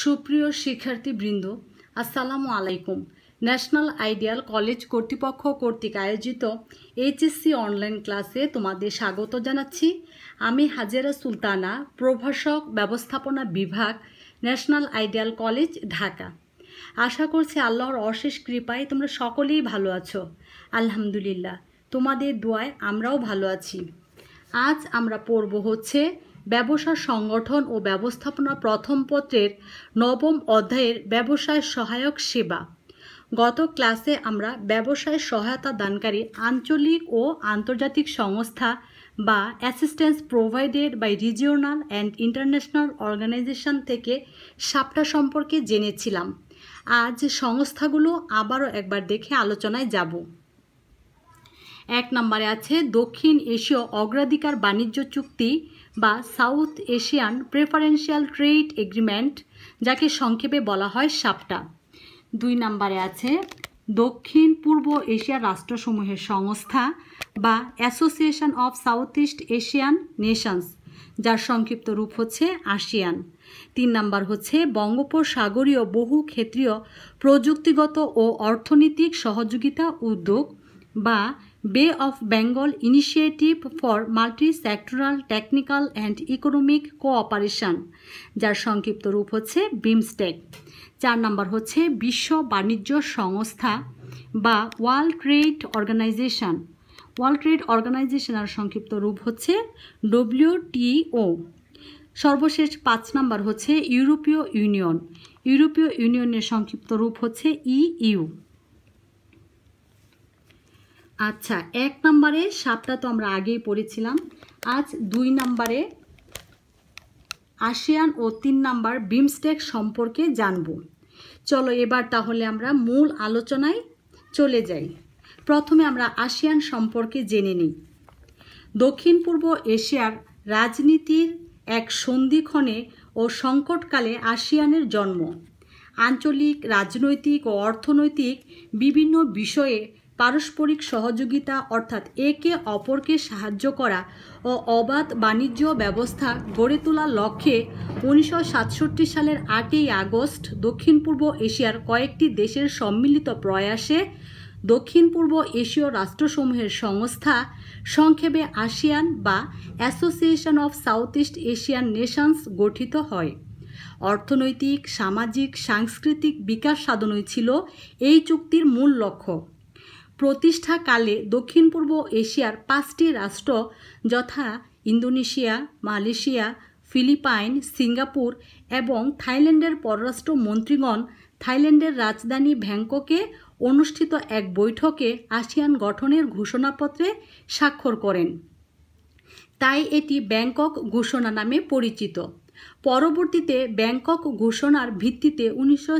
সুপ্রিয় শিক্ষার্থীবৃন্দ আসসালামু আলাইকুম ন্যাশনাল আইডিয়াল কলেজ কর্তৃপক্ষ কর্তৃক আয়োজিত এইচএসসি অনলাইন ক্লাসে তোমাদের স্বাগত জানাচ্ছি আমি হাজেরা সুলতানা প্রভাষক ব্যবস্থাপনা বিভাগ ন্যাশনাল আইডিয়াল কলেজ ঢাকা আশা করছি আল্লাহর অশেষ কৃপায় তোমরা সকলেই ভালো আছো আলহামদুলিল্লাহ তোমাদের দোয়ায় আমরাও ভালো আছি আজ আমরা পড়ব হচ্ছে ব্যবসা সংগঠন ও ব্যবস্থাপনা প্রথম পত্রের নবম অধ্যায়ের ব্যবসায় সহায়ক সেবা গত ক্লাসে আমরা ব্যবসায় সহায়তা দানকারী আঞ্চলিক ও আন্তর্জাতিক সংস্থা বা assistance provided by regional and international organisation থেকে সাপটা সম্পর্কে জেনেছিলাম আজ সংস্থাগুলো আবারও একবার দেখে আলোচনায় যাব এক নম্বরে আছে দক্ষিণ এশীয় অগ্রাধিকার বাণিজ্য চুক্তি বা South Asian preferential trade agreement যাকে সংক্ষেপে বলা হয় সাপটা দুই নম্বরে আছে দক্ষিণ পূর্ব এশিয়ার রাষ্ট্রসমূহের সংস্থা বা association of South East Asian nations যার সংক্ষিপ্ত রূপ হচ্ছে আসিয়ান তিন নাম্বার হচ্ছে বঙ্গোপসাগরীয় বহু ক্ষেত্রীয় প্রযুক্তিগত ও অর্থনৈতিক সহযোগিতা উদ্যোগ বা Bay of Bengal initiative for multi sectoral technical and economic cooperation যার সংক্ষিপ্ত রূপ হচ্ছে বিমস্টেক চার নম্বর হচ্ছে বিশ্ব বাণিজ্য সংস্থা বা World Trade Organisation World Trade অর্গানাইজেশনের সংক্ষিপ্ত রূপ হচ্ছে ডব্লিউটিও সর্বশেষ পাঁচ নম্বর হচ্ছে ইউরোপীয় ইউনিয়ন ইউরোপীয় ইউনিয়নের সংক্ষিপ্ত রূপ হচ্ছে ইইউ e আচ্ছা এক নম্বরে সাপটা তো আমরা আগেই পড়েছিলাম আজ দুই নম্বরে আসিয়ান ও তিন নাম্বার বিমস্টেক সম্পর্কে জানব চলো এবার তাহলে আমরা মূল আলোচনায় চলে যাই প্রথমে আমরা আসিয়ান সম্পর্কে জেনে নিই দক্ষিণ পূর্ব এশিয়ার রাজনীতির এক সন্ধিক্ষণে ও সংকটকালে আসিয়ানের জন্ম আঞ্চলিক রাজনৈতিক ও অর্থনৈতিক বিভিন্ন বিষয়ে পারস্পরিক সহযোগিতা অর্থাৎ একে অপরকে সাহায্য করা ও অবাধ বাণিজ্য ব্যবস্থা গড়ে তোলার লক্ষ্যে উনিশশো সালের আটই আগস্ট দক্ষিণ পূর্ব এশিয়ার কয়েকটি দেশের সম্মিলিত প্রয়াসে দক্ষিণ পূর্ব এশীয় রাষ্ট্রসমূহের সংস্থা সংক্ষেপে আসিয়ান বা association of South East Asian Nations গঠিত হয় অর্থনৈতিক সামাজিক সাংস্কৃতিক বিকাশ সাধনই ছিল এই চুক্তির মূল লক্ষ্য প্রতিষ্ঠাকালে দক্ষিণ পূর্ব এশিয়ার পাঁচটি রাষ্ট্র যথা ইন্দোনেশিয়া মালয়েশিয়া ফিলিপাইন সিঙ্গাপুর এবং থাইল্যান্ডের পররাষ্ট্র মন্ত্রীগণ থাইল্যান্ডের রাজধানী ব্যাংককে অনুষ্ঠিত এক বৈঠকে আসিয়ান গঠনের ঘোষণাপত্রে স্বাক্ষর করেন তাই এটি ব্যাংকক ঘোষণা নামে পরিচিত পরবর্তীতে ব্যাংকক ঘোষণার ভিত্তিতে উনিশশো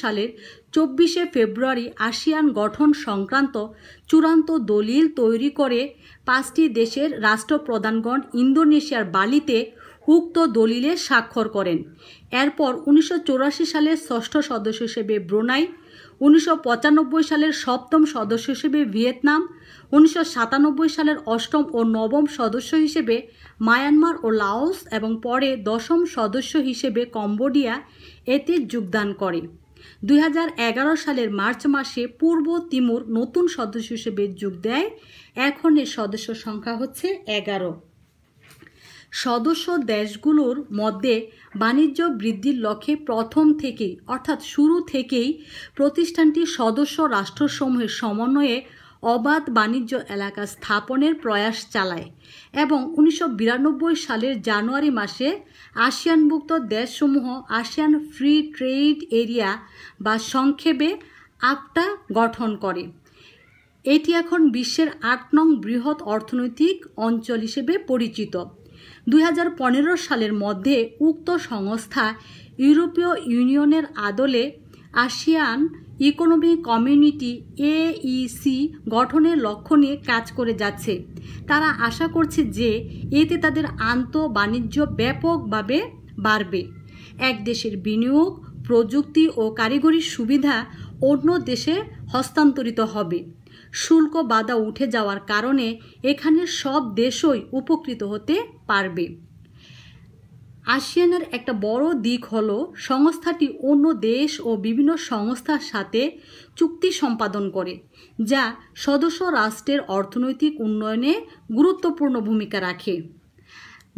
সালের চব্বিশে ফেব্রুয়ারি আসিয়ান গঠন সংক্রান্ত চূড়ান্ত দলিল তৈরি করে পাঁচটি দেশের রাষ্ট্রপ্রধানগণ ইন্দোনেশিয়ার বালিতে উক্ত দলিলে স্বাক্ষর করেন এরপর উনিশশো সালে ষষ্ঠ সদস্য হিসেবে ব্রোনাই উনিশশো সালের সপ্তম সদস্য হিসেবে ভিয়েতনাম উনিশশো সালের অষ্টম ও নবম সদস্য হিসেবে মায়ানমার ও লাওস এবং পরে দশম সদস্য হিসেবে কম্বোডিয়া এতে যোগদান করে দুই সালের মার্চ মাসে পূর্ব তিমুর নতুন সদস্য হিসেবে যোগ দেয় এখন এর সদস্য সংখ্যা হচ্ছে এগারো সদস্য দেশগুলোর মধ্যে বাণিজ্য বৃদ্ধির লক্ষ্যে প্রথম থেকেই অর্থাৎ শুরু থেকেই প্রতিষ্ঠানটি সদস্য রাষ্ট্রসমূহের সমন্বয়ে অবাধ বাণিজ্য এলাকা স্থাপনের প্রয়াস চালায় এবং উনিশশো সালের জানুয়ারি মাসে আসিয়ানভুক্ত দেশসমূহ আসিয়ান ফ্রি ট্রেড এরিয়া বা সংক্ষেপে আপটা গঠন করে এটি এখন বিশ্বের আট নং বৃহৎ অর্থনৈতিক অঞ্চল হিসেবে পরিচিত দুই সালের মধ্যে উক্ত সংস্থা ইউরোপীয় ইউনিয়নের আদলে আসিয়ান ইকোনমিক কমিউনিটি এইসি গঠনের লক্ষ্য নিয়ে কাজ করে যাচ্ছে তারা আশা করছে যে এতে তাদের আন্ত বাণিজ্য ব্যাপকভাবে বাড়বে এক দেশের বিনিয়োগ প্রযুক্তি ও কারিগরি সুবিধা অন্য দেশে হস্তান্তরিত হবে শুল্ক বাধা উঠে যাওয়ার কারণে এখানে সব দেশই উপকৃত হতে পারবে আসিয়ানের একটা বড় দিক হলো সংস্থাটি অন্য দেশ ও বিভিন্ন সংস্থার সাথে চুক্তি সম্পাদন করে যা সদস্য রাষ্ট্রের অর্থনৈতিক উন্নয়নে গুরুত্বপূর্ণ ভূমিকা রাখে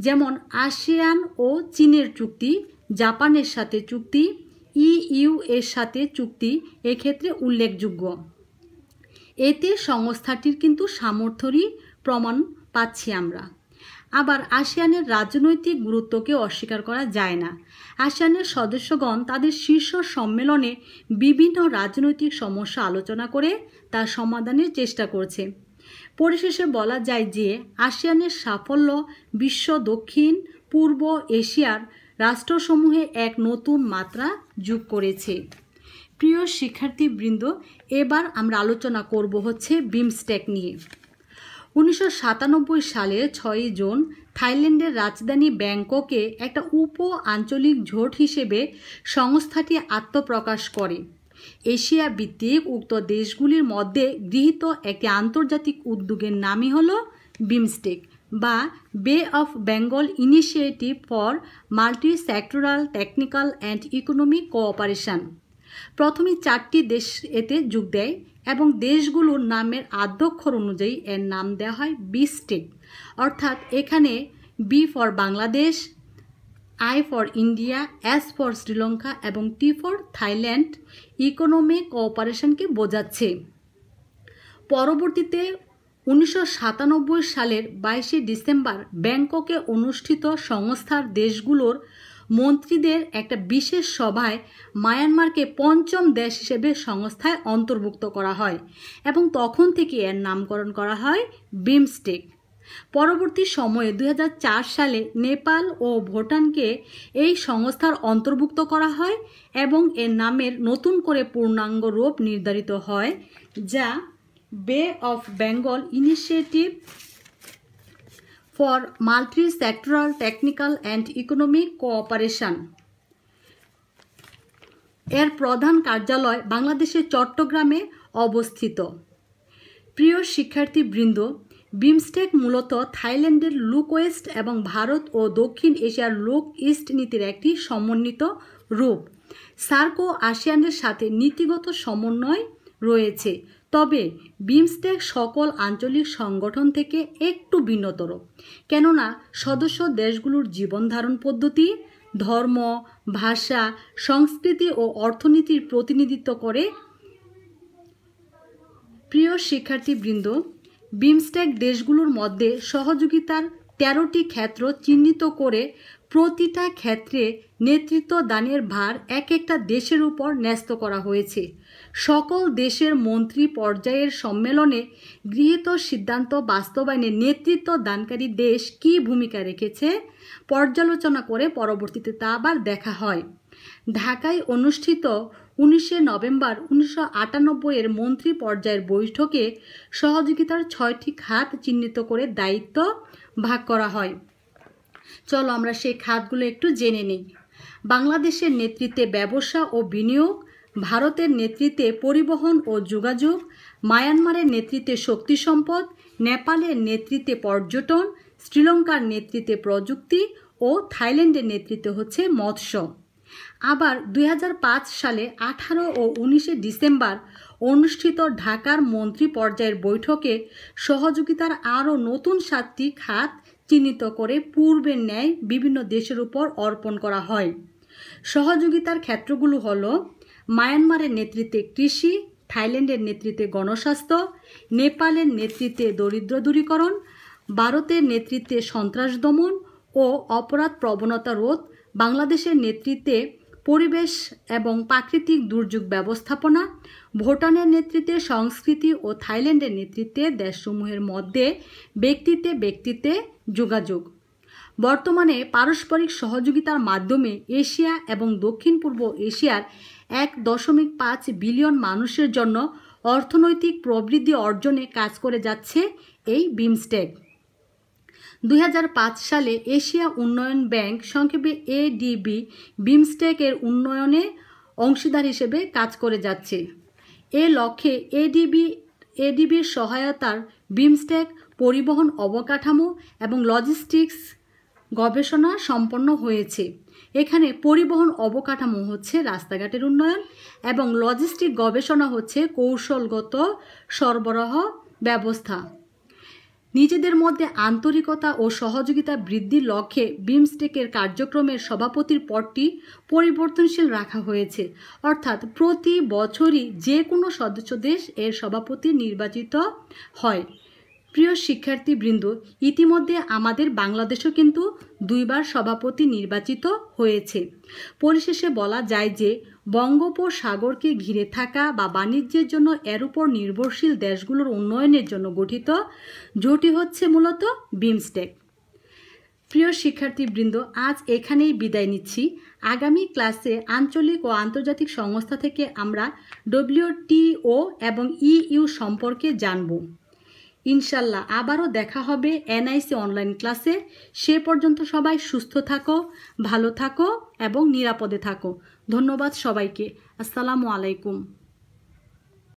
যেমন আসিয়ান ও চীনের চুক্তি জাপানের সাথে চুক্তি ইইউ এর সাথে চুক্তি এক্ষেত্রে উল্লেখযোগ্য এতে সংস্থাটির কিন্তু সামর্থ্যরই প্রমাণ পাচ্ছি আমরা আবার আসিয়ানের রাজনৈতিক গুরুত্বকে অস্বীকার করা যায় না আসিয়ানের সদস্যগণ তাদের শীর্ষ সম্মেলনে বিভিন্ন রাজনৈতিক সমস্যা আলোচনা করে তার সমাধানের চেষ্টা করছে পরিশেষে বলা যায় যে আসিয়ানের সাফল্য বিশ্ব দক্ষিণ পূর্ব এশিয়ার রাষ্ট্রসমূহে এক নতুন মাত্রা যোগ করেছে প্রিয় শিক্ষার্থীবৃন্দ এবার আমরা আলোচনা করব হচ্ছে বিমস্টেক নিয়ে উনিশশো সালের ছয়ই জুন থাইল্যান্ডের রাজধানী ব্যাংককে একটা উপ আঞ্চলিক ঝোট হিসেবে সংস্থাটি আত্মপ্রকাশ করে এশিয়া ভিত্তিক উক্ত দেশগুলির মধ্যে গৃহীত একটি আন্তর্জাতিক উদ্যোগের নামই হল বিমস্টেক বা Bay of Bengal initiative for multi sectoral technical and economic Cooperation প্রথমে চারটি দেশ এতে যোগ দেয় এবং দেশগুলোর নামের আধ্যক্ষর অনুযায়ী এর নাম দেওয়া হয় বি স্টেট অর্থাৎ এখানে B for Bangladesh I for India S for Sri Lanka এবং টি ফর থাইল্যান্ড ইকোনমিক কোঅপারেশনকে বোঝাচ্ছে পরবর্তীতে উনিশশো সালের বাইশে ডিসেম্বর ব্যাংককে অনুষ্ঠিত সংস্থার দেশগুলোর মন্ত্রীদের একটা বিশেষ সভায় মায়ানমারকে পঞ্চম দেশ হিসেবে সংস্থায় অন্তর্ভুক্ত করা হয় এবং তখন থেকে এর নামকরণ করা হয় বিমস্টেক পরবর্তী সময়ে দু সালে নেপাল ও ভুটানকে এই সংস্থার অন্তর্ভুক্ত করা হয় এবং এর নামের নতুন করে পূর্ণাঙ্গ রূপ নির্ধারিত হয় যা Bay of Bengal Initiative for multi-sectoral technical and economic cooperation এর প্রধান কার্যালয় বাংলাদেশের চট্টগ্রামে অবস্থিত প্রিয় শিক্ষার্থীবৃন্দ বিমস্টেক মূলত থাইল্যান্ডের লুক ওয়েস্ট এবং ভারত ও দক্ষিণ এশিয়ার লুক ইস্ট নীতির একটি সমন্বিত রূপ সার্ক ও আসিয়ানের সাথে নীতিগত সমন্বয় রয়েছে তবে বিমস্টেক সকল আঞ্চলিক সংগঠন থেকে একটু ভিন্নতর কেননা সদস্য দেশগুলোর জীবনধারণ পদ্ধতি ধর্ম ভাষা সংস্কৃতি ও অর্থনীতির প্রতিনিধিত্ব করে প্রিয় শিক্ষার্থীবৃন্দ বিমস্টেক দেশগুলোর মধ্যে সহযোগিতার তেরোটি ক্ষেত্র চিহ্নিত করে প্রতিটা ক্ষেত্রে নেতৃত্ব দানের ভার এক একটা দেশের উপর ন্যস্ত করা হয়েছে সকল দেশের মন্ত্রী পর্যায়ের সম্মেলনে গৃহীত সিদ্ধান্ত বাস্তবায়নে নেতৃত্ব দানকারী দেশ কি ভূমিকা রেখেছে পর্যালোচনা করে পরবর্তীতে তা আবার দেখা হয় ঢাকায় অনুষ্ঠিত উনিশে নভেম্বর উনিশশো এর মন্ত্রী পর্যায়ের বৈঠকে সহযোগিতার ছয়টি খাত চিহ্নিত করে দায়িত্ব ভাগ করা হয় চলো আমরা সেই খাতগুলো একটু জেনে নিই বাংলাদেশের নেতৃত্বে ব্যবসা ও বিনিয়োগ ভারতের নেতৃত্বে পরিবহন ও যোগাযোগ মায়ানমারের নেতৃত্বে শক্তি সম্পদ নেপালের নেতৃত্বে পর্যটন শ্রীলঙ্কার নেতৃত্বে প্রযুক্তি ও থাইল্যান্ডের নেতৃত্বে হচ্ছে মৎস্য আবার দুই সালে আঠারো ও উনিশে ডিসেম্বর অনুষ্ঠিত ঢাকার মন্ত্রী পর্যায়ের বৈঠকে সহযোগিতার আরও নতুন সাতটি খাত চিহ্নিত করে পূর্বের ন্যায় বিভিন্ন দেশের উপর অর্পণ করা হয় সহযোগিতার ক্ষেত্রগুলো হল মায়ানমারের নেতৃত্বে কৃষি থাইল্যান্ডের নেতৃত্বে গণস্বাস্থ্য নেপালের নেতৃত্বে দরিদ্র দূরীকরণ ভারতের নেতৃত্বে সন্ত্রাস দমন ও অপরাধ প্রবণতা রোধ বাংলাদেশের নেতৃত্বে পরিবেশ এবং প্রাকৃতিক দুর্যোগ ব্যবস্থাপনা ভুটানের নেতৃত্বে সংস্কৃতি ও থাইল্যান্ডের নেতৃত্বে দেশসমূহের মধ্যে ব্যক্তিতে ব্যক্তিতে যোগাযোগ বর্তমানে পারস্পরিক সহযোগিতার মাধ্যমে এশিয়া এবং দক্ষিণ পূর্ব এশিয়ার এক দশমিক পাঁচ বিলিয়ন মানুষের জন্য অর্থনৈতিক প্রবৃদ্ধি অর্জনে কাজ করে যাচ্ছে এই বিমস্টেক দুই সালে এশিয়া উন্নয়ন ব্যাংক সংক্ষেপে এডিবি বিমস্টেকের উন্নয়নে অংশীদার হিসেবে কাজ করে যাচ্ছে এ লক্ষ্যে এডিবি এডিবির সহায়তার বিমস্টেক পরিবহন অবকাঠামো এবং লজিস্টিক্স গবেষণা সম্পন্ন হয়েছে এখানে পরিবহন অবকাঠামো হচ্ছে রাস্তাঘাটের উন্নয়ন এবং লজিস্টিক গবেষণা হচ্ছে কৌশলগত সরবরাহ ব্যবস্থা নিজেদের মধ্যে আন্তরিকতা ও সহযোগিতা বৃদ্ধির লক্ষ্যে বিমস্টেকের কার্যক্রমের সভাপতির পদটি পরিবর্তনশীল রাখা হয়েছে অর্থাৎ প্রতি বছরই যে কোনো সদস্য দেশ এর সভাপতি নির্বাচিত হয় প্রিয় শিক্ষার্থীবৃন্দ ইতিমধ্যে আমাদের বাংলাদেশও কিন্তু দুইবার সভাপতি নির্বাচিত হয়েছে পরিশেষে বলা যায় যে বঙ্গোপসাগরকে ঘিরে থাকা বা বাণিজ্যের জন্য এর উপর নির্ভরশীল দেশগুলোর উন্নয়নের জন্য গঠিত জটি হচ্ছে মূলত বিমস্টেক প্রিয় শিক্ষার্থীবৃন্দ আজ এখানেই বিদায় নিচ্ছি আগামী ক্লাসে আঞ্চলিক ও আন্তর্জাতিক সংস্থা থেকে আমরা ডব্লিউটিও এবং ইইউ সম্পর্কে জানব ইনশাল্লাহ আবারও দেখা হবে এনআইসি অনলাইন ক্লাসে সে পর্যন্ত সবাই সুস্থ থাকো ভালো থাকো এবং নিরাপদে থাকো ধন্যবাদ সবাইকে আসসালামু আলাইকুম